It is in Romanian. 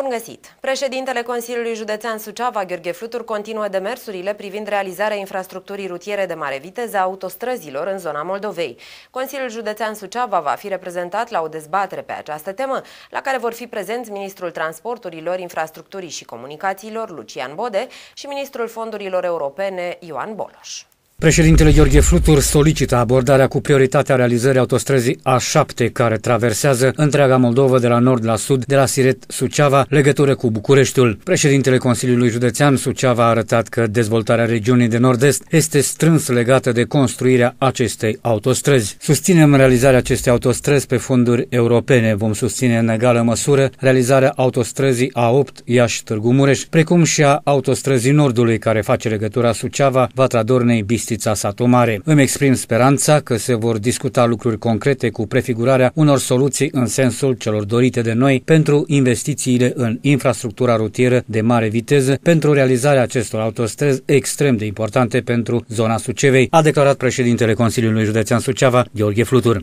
Bun găsit! Președintele Consiliului Județean Suceava, Gheorghe Flutur, continuă demersurile privind realizarea infrastructurii rutiere de mare viteză a autostrăzilor în zona Moldovei. Consiliul Județean Suceava va fi reprezentat la o dezbatere pe această temă, la care vor fi prezenți Ministrul Transporturilor, Infrastructurii și Comunicațiilor, Lucian Bode, și Ministrul Fondurilor Europene, Ioan Boloș. Președintele Gheorghe Flutur solicită abordarea cu prioritatea realizării autostrăzii A7 care traversează întreaga Moldova de la nord la sud, de la Siret Suceava, legătură cu Bucureștiul. Președintele Consiliului Județean Suceava a arătat că dezvoltarea regiunii de nord-est este strâns legată de construirea acestei autostrăzi. Susținem realizarea acestei autostrăzi pe fonduri europene. Vom susține în egală măsură realizarea autostrăzii A8 Iași-Târgu Mureș, precum și a autostrăzii Nordului care face legătura Suceava-Vatradornei-Bistrița justiția satul Mare. Îmi exprim speranța că se vor discuta lucruri concrete cu prefigurarea unor soluții în sensul celor dorite de noi pentru investițiile în infrastructura rutieră de mare viteză pentru realizarea acestor autostrăzi extrem de importante pentru zona Sucevei, a declarat președintele Consiliului Județean Suceava, Gheorghe Flutur.